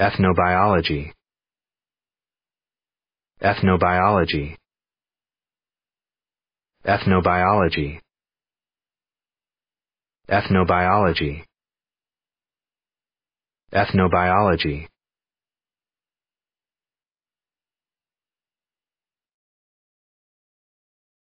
Ethnobiology Ethnobiology Ethnobiology Ethnobiology Ethnobiology